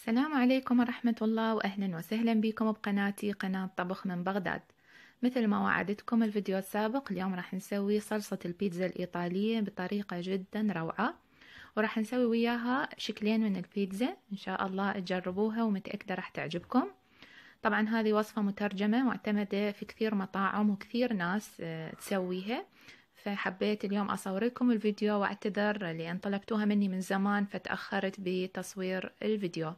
السلام عليكم ورحمة الله وأهلا وسهلا بكم بقناتي قناة طبخ من بغداد مثل ما وعدتكم الفيديو السابق اليوم راح نسوي صلصة البيتزا الإيطالية بطريقة جدا روعة وراح نسوي وياها شكلين من البيتزا إن شاء الله تجربوها ومتأكدة راح تعجبكم طبعا هذه وصفة مترجمة معتمدة في كثير مطاعم وكثير ناس آه، تسويها فحبيت اليوم أصوركم الفيديو وأعتذر لأن طلبتوها مني من زمان فتأخرت بتصوير الفيديو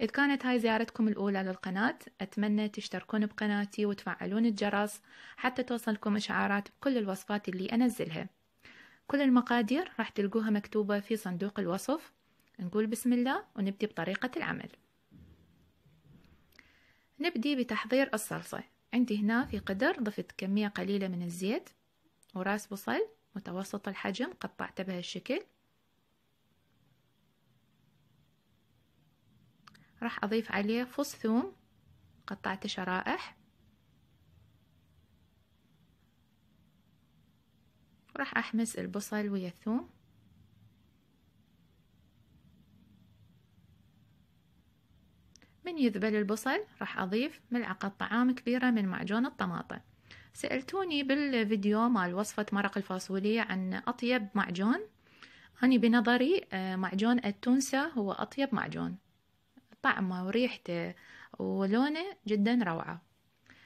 إذ كانت هاي زيارتكم الأولى للقناة أتمنى تشتركون بقناتي وتفعلون الجرس حتى توصلكم إشعارات بكل الوصفات اللي أنزلها كل المقادير راح تلقوها مكتوبة في صندوق الوصف نقول بسم الله ونبدي بطريقة العمل نبدي بتحضير الصلصة عندي هنا في قدر ضفت كمية قليلة من الزيت وراس بصل متوسط الحجم قطعته بهالشكل الشكل راح أضيف عليه فص ثوم قطعته شرائح راح أحمس البصل ويا الثوم من يذبل البصل راح أضيف ملعقة طعام كبيرة من معجون الطماطم سألتوني بالفيديو مال وصفة مرق الفاصولية عن أطيب معجون أنا بنظري آه، معجون التونسة هو أطيب معجون طعمه وريحته ولونه جدا روعة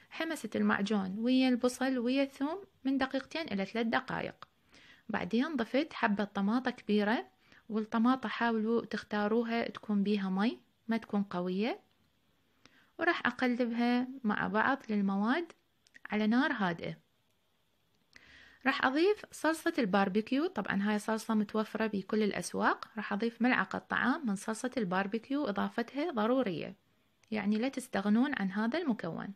حمسة المعجون ويا البصل ويا الثوم من دقيقتين إلى ثلاث دقائق بعدين ضفت حبة طماطة كبيرة والطماطة حاولوا تختاروها تكون بيها مي ما تكون قوية وراح أقلبها مع بعض للمواد على نار هادئة راح أضيف صلصة الباربيكيو طبعا هاي صلصة متوفرة بكل الأسواق راح أضيف ملعقة طعام من صلصة الباربيكيو إضافتها ضرورية يعني لا تستغنون عن هذا المكون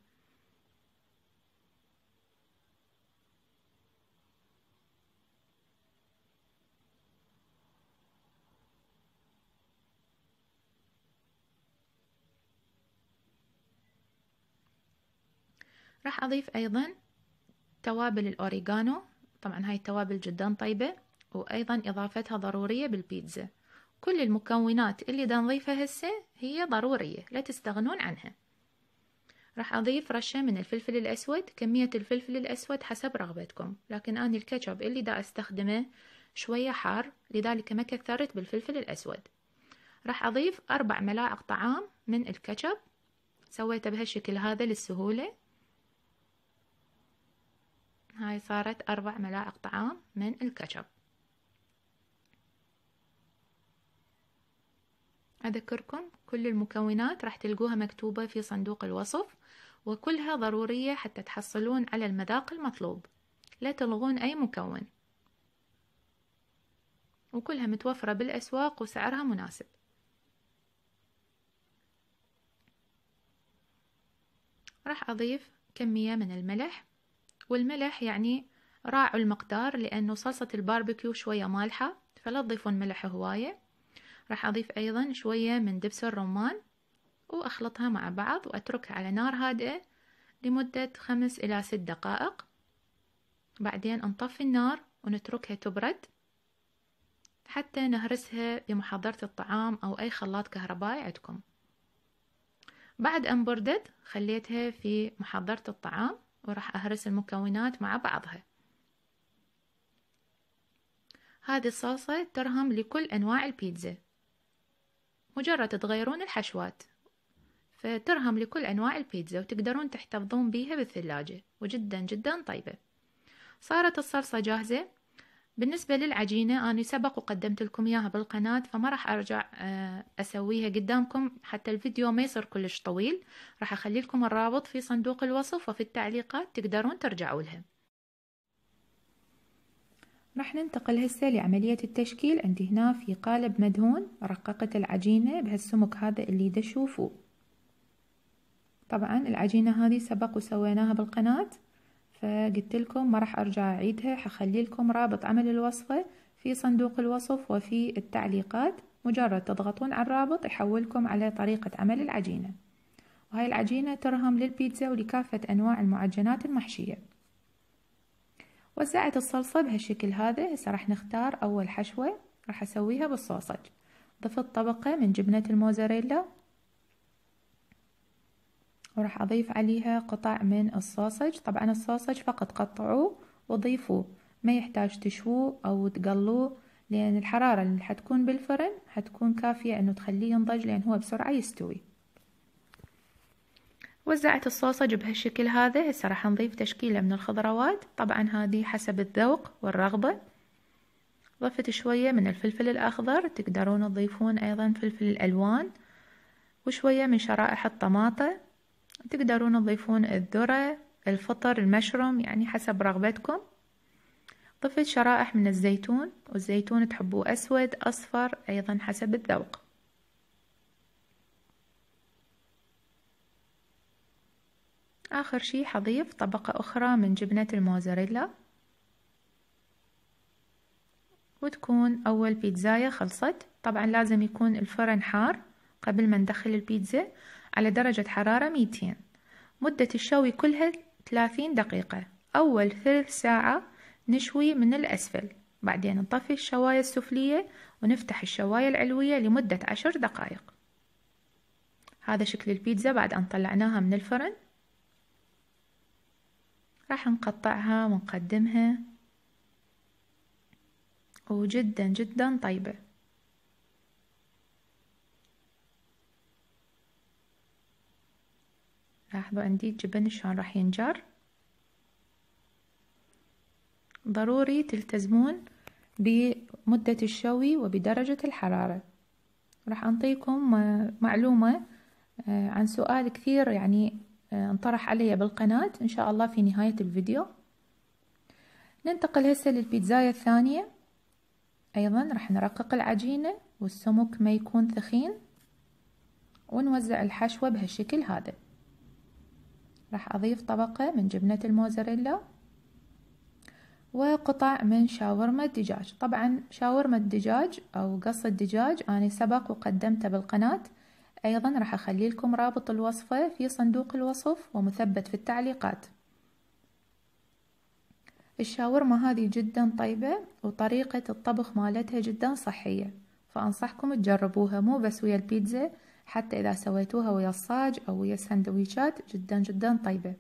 راح أضيف أيضا توابل الأوريغانو طبعا هاي التوابل جدا طيبة وأيضا إضافتها ضرورية بالبيتزا كل المكونات اللي دا نضيفها هسه هي ضرورية لا تستغنون عنها راح أضيف رشة من الفلفل الأسود كمية الفلفل الأسود حسب رغبتكم لكن أنا الكاتشب اللي دا أستخدمه شوية حار لذلك ما كثرت بالفلفل الأسود راح أضيف أربع ملاعق طعام من الكاتشب سويته بهالشكل هذا للسهولة هاي صارت أربع ملاعق طعام من الكاتشب أذكركم كل المكونات راح تلقوها مكتوبة في صندوق الوصف وكلها ضرورية حتى تحصلون على المذاق المطلوب لا تلغون أي مكون وكلها متوفرة بالأسواق وسعرها مناسب راح أضيف كمية من الملح والملح يعني راعوا المقدار لأنه صلصة الباربيكيو شوية مالحة فلا تضيفون ملح هواية راح أضيف أيضا شوية من دبس الرمان وأخلطها مع بعض وأتركها على نار هادئة لمدة خمس إلى ست دقائق بعدين نطفي النار ونتركها تبرد حتى نهرسها بمحضرة الطعام أو أي خلاط كهربائي عندكم بعد أن بردت خليتها في محضرة الطعام وراح أهرس المكونات مع بعضها هذه الصلصة ترهم لكل أنواع البيتزا مجرد تغيرون الحشوات فترهم لكل أنواع البيتزا وتقدرون تحتفظون بيها بالثلاجة وجدا جدا طيبة صارت الصلصة جاهزة بالنسبة للعجينة أنا سبق وقدمت لكم إياها بالقناة فما راح أرجع آه، أسويها قدامكم حتى الفيديو ما يصير كلش طويل راح أخلي لكم الرابط في صندوق الوصف وفي التعليقات تقدرون ترجعوا لها راح ننتقل هسه لعملية التشكيل عندي هنا في قالب مدهون رققت العجينة بهالسمك هذا اللي تشوفوه طبعا العجينة هذه سبق وسويناها بالقناة فقلت لكم ما راح ارجع اعيدها حخلي لكم رابط عمل الوصفة في صندوق الوصف وفي التعليقات مجرد تضغطون على الرابط يحولكم على طريقة عمل العجينة وهاي العجينة ترهم للبيتزا ولكافة أنواع المعجنات المحشية وزعت الصلصة بهالشكل هذا هسه راح نختار أول حشوة راح أسويها بالصوصج ضفت طبقة من جبنة الموزاريلا وراح أضيف عليها قطع من الصوصج طبعا الصوصج فقط قطعوه وضيفوه ما يحتاج تشووه أو تقلوه لأن الحرارة اللي حتكون بالفرن حتكون كافية أنه تخليه ينضج لأن هو بسرعة يستوي وزعت الصوصج بهالشكل هذا هسه راح نضيف تشكيلة من الخضروات طبعا هذه حسب الذوق والرغبة ضفت شوية من الفلفل الأخضر تقدرون تضيفون أيضا فلفل الألوان وشوية من شرائح الطماطة تقدرون تضيفون الذرة الفطر المشروم يعني حسب رغبتكم ضفت شرائح من الزيتون والزيتون تحبوه أسود أصفر أيضا حسب الذوق آخر شي حضيف طبقة أخرى من جبنة الموزاريلا وتكون أول بيتزاية خلصت طبعا لازم يكون الفرن حار قبل ما ندخل البيتزا على درجة حرارة 200 مدة الشوي كلها 30 دقيقة أول ثلث ساعة نشوي من الأسفل بعدين نطفي الشواية السفلية ونفتح الشواية العلوية لمدة عشر دقائق هذا شكل البيتزا بعد أن طلعناها من الفرن راح نقطعها ونقدمها وجدا جدا طيبه لاحظوا عندي الجبن شلون راح ينجر ضروري تلتزمون بمدة الشوي وبدرجة الحرارة راح أنطيكم معلومة آه، عن سؤال كثير يعني آه، انطرح علي بالقناة إن شاء الله في نهاية الفيديو ننتقل هسه للبيتزاية الثانية أيضا راح نرقق العجينة والسمك ما يكون ثخين ونوزع الحشوة بهالشكل هذا راح أضيف طبقة من جبنة الموزاريلا وقطع من شاورما الدجاج طبعا شاورما الدجاج أو قص الدجاج أنا سبق وقدمته بالقناة أيضا راح أخلي لكم رابط الوصفة في صندوق الوصف ومثبت في التعليقات الشاورما هذه جدا طيبة وطريقة الطبخ مالتها جدا صحية فأنصحكم تجربوها مو بس ويا البيتزا حتى إذا سويتوها ويا الصاج أو ويا السندويشات جدا جدا طيبة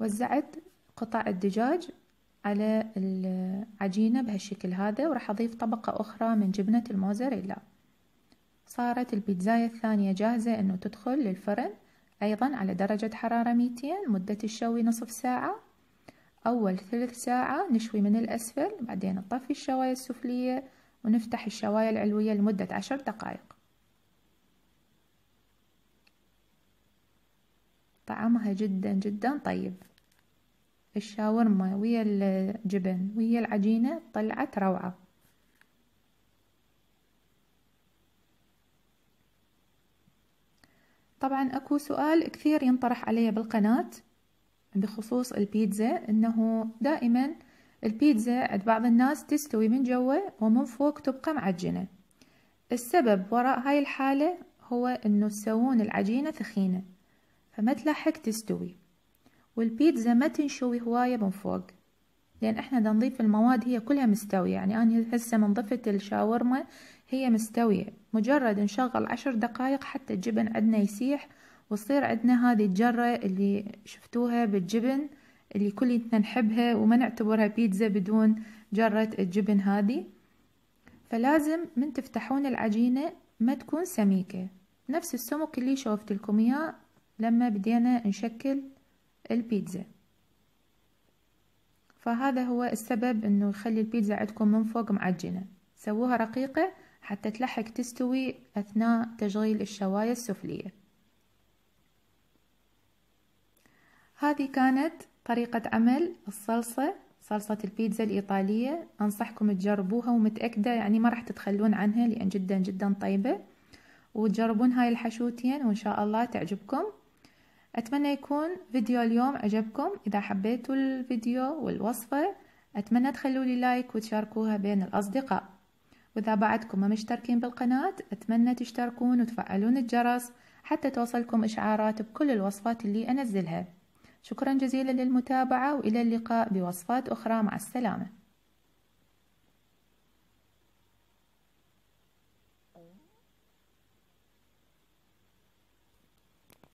وزعت قطع الدجاج على العجينة بهالشكل هذا وراح أضيف طبقة أخرى من جبنة الموزاريلا صارت البيتزاية الثانية جاهزة أنه تدخل للفرن أيضا على درجة حرارة 200 مدة الشوي نصف ساعة أول ثلث ساعة نشوي من الأسفل بعدين نطفي الشواية السفلية ونفتح الشواية العلوية لمدة عشر دقائق طعمها جدا جدا طيب الشاورما ويا الجبن ويا العجينة طلعت روعة طبعا اكو سؤال كثير ينطرح علي بالقناة بخصوص البيتزا انه دائما البيتزا عند بعض الناس تستوي من جوا ومن فوق تبقى معجنة السبب وراء هاي الحالة هو انه تسوون العجينة ثخينة فما تلحق تستوي والبيتزا ما تنشوي هواية من فوق لأن إحنا دا نضيف المواد هي كلها مستوية يعني أنا هسه من ضفت الشاورما هي مستوية مجرد نشغل عشر دقايق حتى الجبن عندنا يسيح وتصير عندنا هذه الجرة اللي شفتوها بالجبن اللي كلنا نحبها وما نعتبرها بيتزا بدون جرة الجبن هذه فلازم من تفتحون العجينة ما تكون سميكة نفس السمك اللي شوفت لكم إياه لما بدينا نشكل البيتزا فهذا هو السبب انه يخلي البيتزا عندكم من فوق معجنة سووها رقيقة حتى تلحق تستوي اثناء تشغيل الشواية السفلية هذه كانت طريقة عمل الصلصة صلصة البيتزا الإيطالية أنصحكم تجربوها ومتأكدة يعني ما راح تتخلون عنها لأن جدا جدا طيبة وتجربون هاي الحشوتين وإن شاء الله تعجبكم أتمنى يكون فيديو اليوم عجبكم إذا حبيتوا الفيديو والوصفة أتمنى تخلوا لي لايك وتشاركوها بين الأصدقاء وإذا بعدكم ما مشتركين بالقناة أتمنى تشتركون وتفعلون الجرس حتى توصلكم إشعارات بكل الوصفات اللي أنزلها شكرا جزيلا للمتابعة وإلى اللقاء بوصفات أخرى مع السلامة